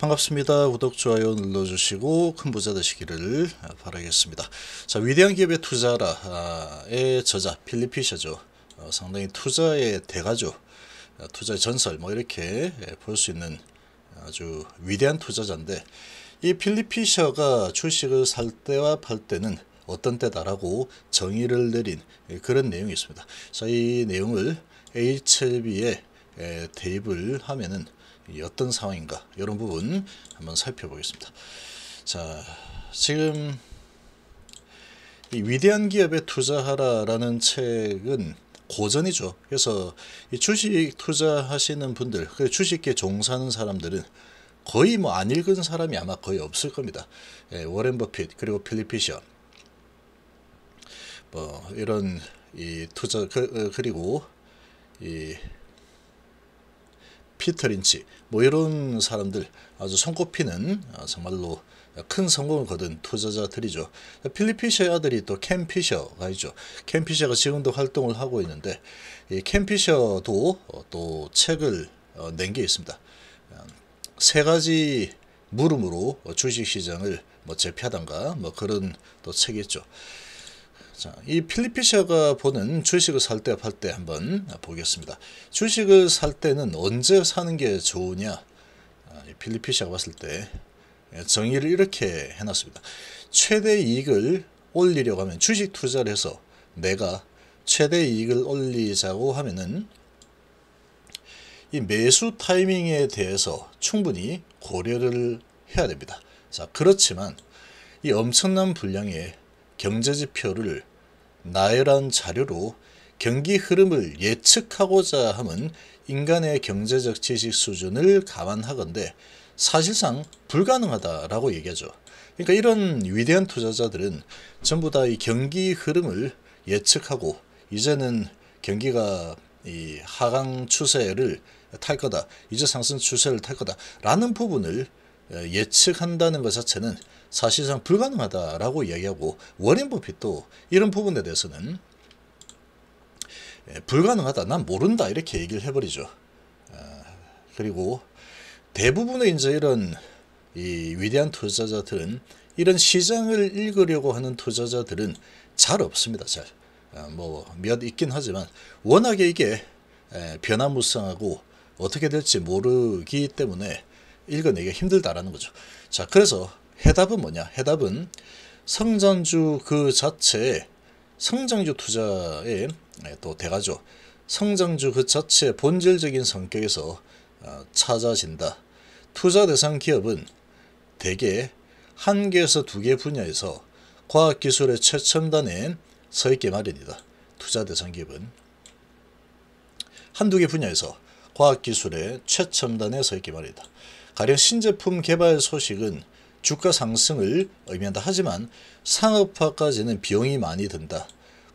반갑습니다. 구독, 좋아요 눌러주시고 큰 부자 되시기를 바라겠습니다. 자, 위대한 기업의 투자라의 저자 필리피셔죠. 어, 상당히 투자의 대가죠. 어, 투자의 전설 뭐 이렇게 볼 수 있는 아주 위대한 투자자인데 이 필리피셔가 주식을 살 때와 팔 때는 어떤 때다라고 정의를 내린 그런 내용이 있습니다. 자, 이 내용을 HLB에 대입을 하면은 어떤 상황인가 이런 부분 한번 살펴보겠습니다. 자 지금 위대한 기업에 투자하라라는 책은 고전이죠. 그래서 주식 투자하시는 분들, 그 주식에 종사하는 사람들은 거의 뭐 안 읽은 사람이 아마 거의 없을 겁니다. 예, 워렌 버핏 그리고 필립 피셔 뭐 이런 이 투자 그, 어, 리고이 피터 린치 뭐 이런 사람들 아주 손꼽히는 아, 정말로 큰 성공을 거둔 투자자들이죠. 필리 피셔의 아들이 또켄 피셔가 있죠. 켄 피셔가 지금도 활동을 하고 있는데 이켄 피셔도 어, 또 책을 어, 낸게 있습니다. 세 가지 물음으로 주식시장을 뭐 제패하던가 뭐 그런 또 책이었죠. 자, 이 필리피셔가 보는 주식을 살때팔 때 한번 보겠습니다. 주식을 살 때는 언제 사는 게 좋으냐? 아, 필리피셔가 봤을 때 정의를 이렇게 해놨습니다. 최대 이익을 올리려고 하면 주식 투자를 해서 내가 최대 이익을 올리자고 하면은 이 매수 타이밍에 대해서 충분히 고려를 해야 됩니다. 자, 그렇지만 이 엄청난 분량의 경제지표를 나열한 자료로 경기 흐름을 예측하고자 함은 인간의 경제적 지식 수준을 감안하건대 사실상 불가능하다라고 얘기하죠. 그러니까 이런 위대한 투자자들은 전부 다 이 경기 흐름을 예측하고 이제는 경기가 이 하강 추세를 탈 거다. 이제 상승 추세를 탈 거다라는 부분을 어, 예측한다는 것 자체는 사실상 불가능하다라고 이야기하고 워렌 버핏도 이런 부분에 대해서는 예, 불가능하다, 난 모른다 이렇게 얘기를 해버리죠. 아, 그리고 대부분의 이제 이런 이 위대한 투자자들은 이런 시장을 읽으려고 하는 투자자들은 잘 없습니다. 잘. 아, 뭐몇 있긴 하지만 워낙에 이게 예, 변화무쌍하고 어떻게 될지 모르기 때문에 읽어내기가 힘들다라는 거죠. 자, 그래서 해답은 뭐냐? 해답은 성장주 그 자체에 성장주 투자에 예, 또 대가죠. 성장주 그 자체의 본질적인 성격에서 어, 찾아진다. 투자 대상 기업은 대개 한 개에서 두 개 분야에서 과학기술의 최첨단에 서 있게 마련이다. 투자 대상 기업은 한두 개 분야에서 과학기술의 최첨단에 서 있게 마련이다. 가령 신제품 개발 소식은 주가 상승을 의미한다. 하지만 상업화까지는 비용이 많이 든다.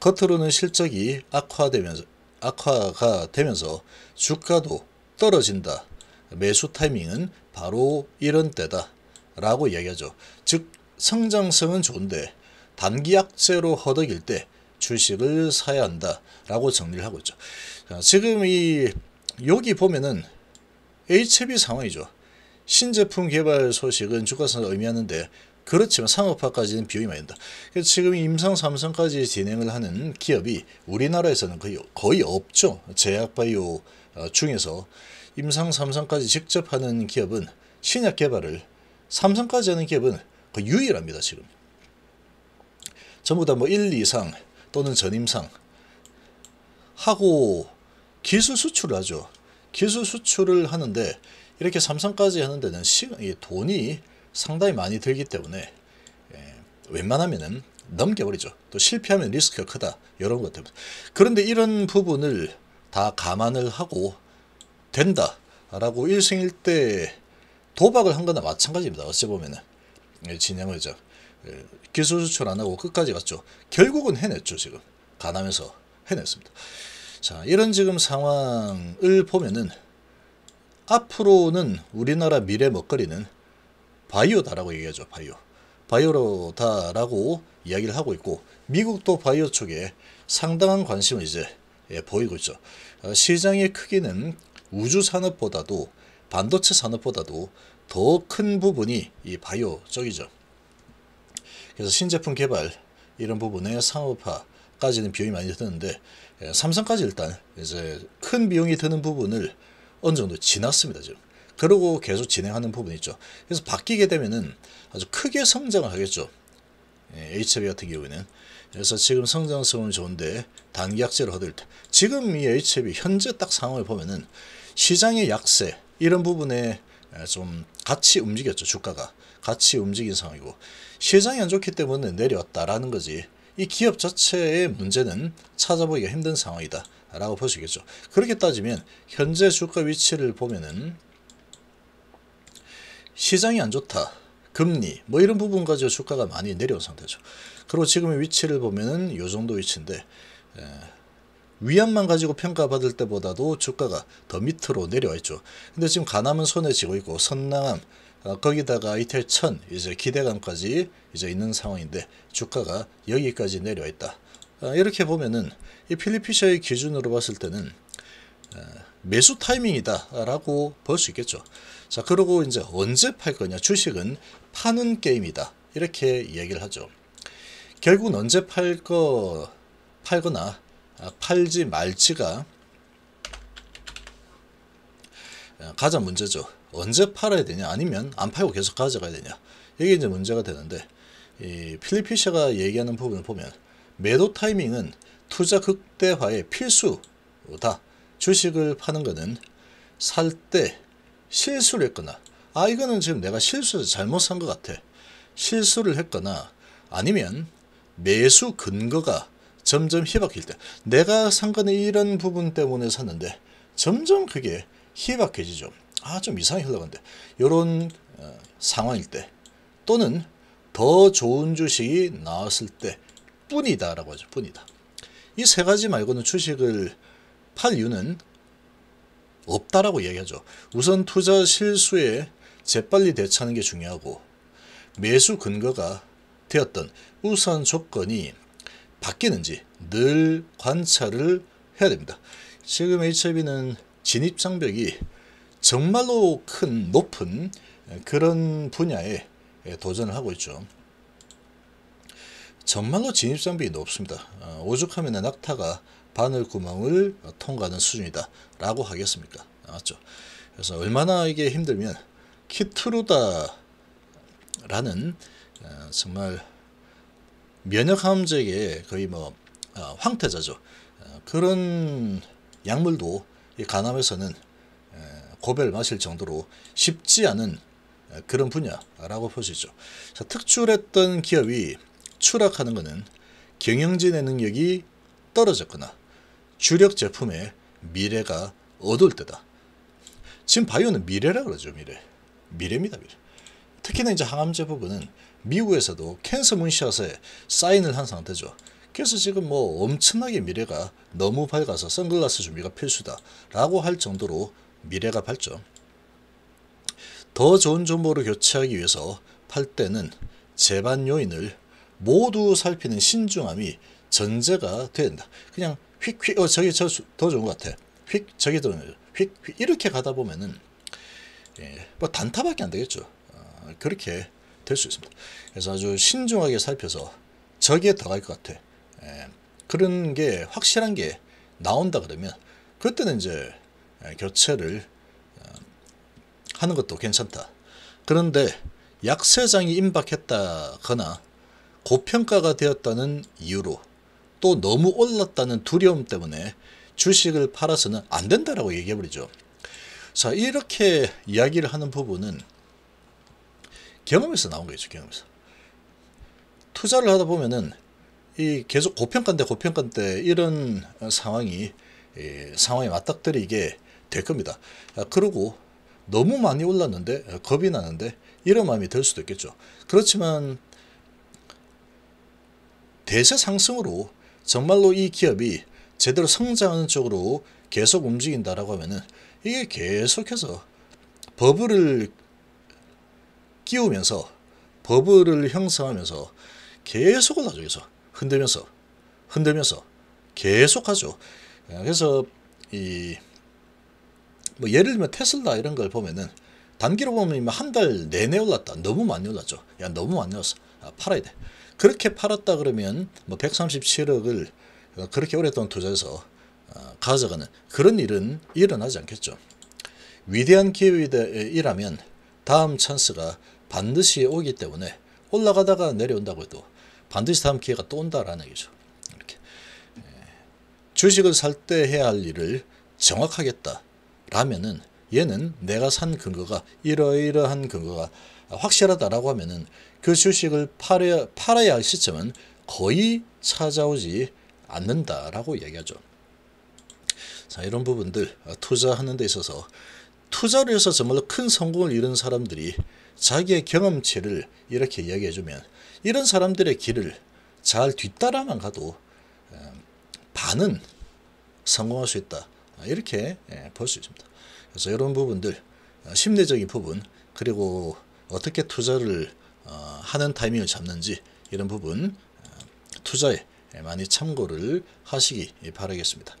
겉으로는 실적이 악화되면서, 악화가 되면서 주가도 떨어진다. 매수 타이밍은 바로 이런 때다. 라고 이야기하죠. 즉 성장성은 좋은데 단기 약재로 허덕일 때 주식을 사야 한다. 라고 정리를 하고 있죠. 자, 지금 이 여기 보면은 HB 상황이죠. 신제품 개발 소식은 주가선을 의미하는데 그렇지만 상업화까지는 비용이 많이 든다. 그래서 지금 임상 삼성까지 진행을 하는 기업이 우리나라에서는 거의, 거의 없죠. 제약바이오 어, 중에서 임상 삼성까지 직접 하는 기업은 신약 개발을 삼성까지 하는 기업은 거 유일합니다. 지금. 전부 다뭐 1, 2상 또는 전임상 하고 기술 수출을 하죠. 기술 수출을 하는데 이렇게 삼성까지 하는 데는 돈이 상당히 많이 들기 때문에 예, 웬만하면 넘겨버리죠. 또 실패하면 리스크가 크다. 이런 것 때문에. 그런데 이런 부분을 다 감안을 하고 된다. 라고 일생일대 도박을 한 거나 마찬가지입니다. 어찌 보면은. 예, 진양의장. 예, 기술 수출 안 하고 끝까지 갔죠. 결국은 해냈죠. 지금. 가나면서 해냈습니다. 자, 이런 지금 상황을 보면은 앞으로는 우리나라 미래 먹거리는 바이오다라고 얘기하죠. 바이오. 바이오로다라고 이야기를 하고 있고 미국도 바이오 쪽에 상당한 관심을 이제 예, 보이고 있죠. 어, 시장의 크기는 우주 산업보다도 반도체 산업보다도 더 큰 부분이 이 바이오 쪽이죠. 그래서 신제품 개발 이런 부분에 상업화까지는 비용이 많이 드는데 예, 삼성까지 일단 이제 큰 비용이 드는 부분을 어느 정도 지났습니다. 지금. 그러고 계속 진행하는 부분이 있죠. 그래서 바뀌게 되면은 아주 크게 성장을 하겠죠. 예, HB 같은 경우에는. 그래서 지금 성장성은 좋은데 단기 약세를 허들 때 지금 이 HB 현재 딱 상황을 보면은 시장의 약세 이런 부분에 아, 좀 같이 움직였죠. 주가가. 같이 움직인 상황이고 시장이 안 좋기 때문에 내려왔다라는 거지. 이 기업 자체의 문제는 찾아보기가 힘든 상황이다. 라고 볼수 있겠죠. 그렇게 따지면 현재 주가 위치를 보면은 시장이 안 좋다. 금리 뭐 이런 부분까지 주가가 많이 내려온 상태죠. 그리고 지금의 위치를 보면은 요 정도 위치인데 에, 위안만 가지고 평가받을 때보다도 주가가 더 밑으로 내려와 있죠. 근데 지금 가남은 손에 쥐고 있고 선남함 어, 거기다가 이태천 이제 기대감까지 이제 있는 상황인데 주가가 여기까지 내려와 있다. 어, 이렇게 보면은 이 필리피셔의 기준으로 봤을 때는 어, 매수 타이밍이다 라고 볼 수 있겠죠 자 그러고 이제 언제 팔 거냐 주식은 파는 게임이다 이렇게 이기를 하죠 결국은 언제 팔 거 팔거나 아, 팔지 말지가 어, 가장 문제죠 언제 팔아야 되냐 아니면 안 팔고 계속 가져가야 되냐 이게 이제 문제가 되는데 이 필리피셔가 얘기하는 부분을 보면 매도 타이밍은 투자 극대화의 필수다. 주식을 파는 것은 살 때 실수를 했거나 아 이거는 지금 내가 실수해서 잘못 산 것 같아. 실수를 했거나 아니면 매수 근거가 점점 희박해질 때 내가 산 거는 이런 부분 때문에 샀는데 점점 그게 희박해지죠. 아 좀 이상해 흘러간데 이런 어, 상황일 때 또는 더 좋은 주식이 나왔을 때 뿐이다 라고 하죠. 뿐이다. 이 세 가지 말고는 주식을 팔 이유는 없다라고 얘기하죠. 우선 투자 실수에 재빨리 대처하는 게 중요하고 매수 근거가 되었던 우선 조건이 바뀌는지 늘 관찰을 해야 됩니다. 지금 HIV는 진입장벽이 정말로 큰 높은 그런 분야에 도전을 하고 있죠. 정말로 진입장벽이 높습니다. 어, 오죽하면 낙타가 바늘구멍을 통과하는 수준이다 라고 하겠습니까? 아, 맞죠? 그래서 얼마나 이게 힘들면 키트루다라는 어, 정말 면역함적의 거의 뭐 어, 황태자죠. 그런 약물도 간암에서는 고배 마실 정도로 쉽지 않은 그런 분야라고 보시죠. 특출했던 기업이 추락하는 것은 경영진의 능력이 떨어졌거나 주력 제품의 미래가 어두울 때다. 지금 바이오는 미래라 그러죠, 미래. 미래입니다, 미래. 특히나 이제 항암제 부분은 미국에서도 캔서 문샷에 사인을 한 상태죠. 그래서 지금 뭐 엄청나게 미래가 너무 밝아서 선글라스 준비가 필수다라고 할 정도로 미래가 밝죠. 더 좋은 정보로 교체하기 위해서 팔 때는 재반 요인을 모두 살피는 신중함이 전제가 돼야 된다. 그냥 휙휙 어 저기 저 더 좋은 것 같아. 휙 저기 더 휙, 휙 이렇게 가다 보면은 예, 뭐 단타밖에 안 되겠죠. 어, 그렇게 될 수 있습니다. 그래서 아주 신중하게 살펴서 저기에 더갈 것 같아. 예, 그런 게 확실한 게 나온다 그러면 그때는 이제 예, 교체를 어, 하는 것도 괜찮다. 그런데 약세장이 임박했다거나 고평가가 되었다는 이유로 또 너무 올랐다는 두려움 때문에 주식을 팔아서는 안 된다라고 얘기해버리죠. 자 이렇게 이야기를 하는 부분은 경험에서 나온 거죠. 경험에서. 투자를 하다 보면은 이 계속 고평가인데 고평가인데 이런 상황이 예, 상황에 맞닥뜨리게 될 겁니다. 아, 그리고 너무 많이 올랐는데 어, 겁이 나는데 이런 마음이 들 수도 있겠죠. 그렇지만 대세 상승으로 정말로 이 기업이 제대로 성장하는 쪽으로 계속 움직인다라고 하면은 이게 계속해서 버블을 끼우면서 버블을 형성하면서 계속 올라가죠. 흔들면서 흔들면서 계속하죠. 그래서 이뭐 예를 들면 테슬라 이런 걸 보면은 단기로 보면 한 달 내내 올랐다. 너무 많이 올랐죠. 야 너무 많이 올랐어. 아, 팔아야 돼. 그렇게 팔았다 그러면 뭐 137억을 그렇게 오랫동안 투자해서 어, 가져가는 그런 일은 일어나지 않겠죠. 위대한 기회이라면 다음 찬스가 반드시 오기 때문에 올라가다가 내려온다고 해도 반드시 다음 기회가 또 온다라는 얘기죠. 이렇게 예, 주식을 살 때 해야 할 일을 정확하겠다라면은 얘는 내가 산 근거가 이러이러한 근거가 확실하다라고 하면은 그 주식을 팔아야, 팔아야 할 시점은 거의 찾아오지 않는다라고 얘기하죠. 자, 이런 부분들 어, 투자하는 데 있어서 투자를 해서 정말큰 성공을 이룬 사람들이 자기의 경험치를 이렇게 이야기해주면 이런 사람들의 길을 잘 뒤따라만 가도 음, 반은 성공할 수 있다. 이렇게 예, 볼수 있습니다. 그래서 이런 부분들 아, 심리적인 부분 그리고 어떻게 투자를 어, 하는 타이밍을 잡는지 이런 부분 아, 투자에 많이 참고를 하시기 바라겠습니다.